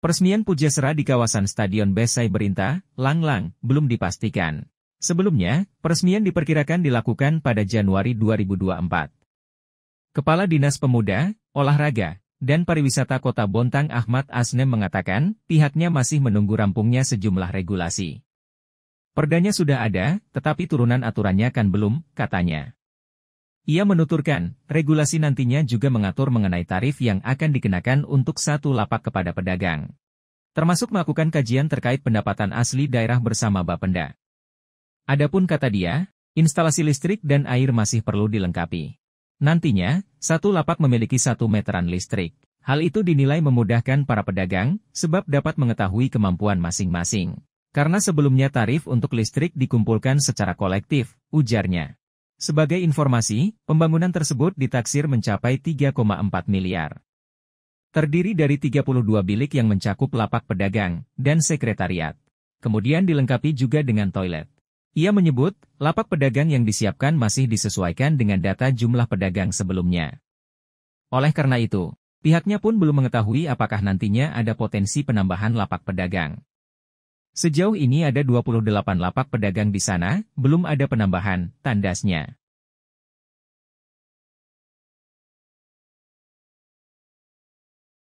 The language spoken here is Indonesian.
Peresmian Pujasera di kawasan Stadion Besai Berinta, Langlang, belum dipastikan. Sebelumnya, peresmian diperkirakan dilakukan pada Januari 2024. Kepala Dinas Pemuda, Olahraga, dan Pariwisata Kota Bontang Ahmad Asnem mengatakan pihaknya masih menunggu rampungnya sejumlah regulasi. Perdanya sudah ada, tetapi turunan aturannya kan belum, katanya. Ia menuturkan, regulasi nantinya juga mengatur mengenai tarif yang akan dikenakan untuk satu lapak kepada pedagang. Termasuk melakukan kajian terkait pendapatan asli daerah bersama Bapenda. Adapun kata dia, instalasi listrik dan air masih perlu dilengkapi. Nantinya, satu lapak memiliki satu meteran listrik. Hal itu dinilai memudahkan para pedagang, sebab dapat mengetahui kemampuan masing-masing. Karena sebelumnya tarif untuk listrik dikumpulkan secara kolektif, ujarnya. Sebagai informasi, pembangunan tersebut ditaksir mencapai 3,4 miliar. Terdiri dari 32 bilik yang mencakup lapak pedagang dan sekretariat. Kemudian dilengkapi juga dengan toilet. Ia menyebut, lapak pedagang yang disiapkan masih disesuaikan dengan data jumlah pedagang sebelumnya. Oleh karena itu, pihaknya pun belum mengetahui apakah nantinya ada potensi penambahan lapak pedagang. Sejauh ini ada 28 lapak pedagang di sana, belum ada penambahan, tandasnya.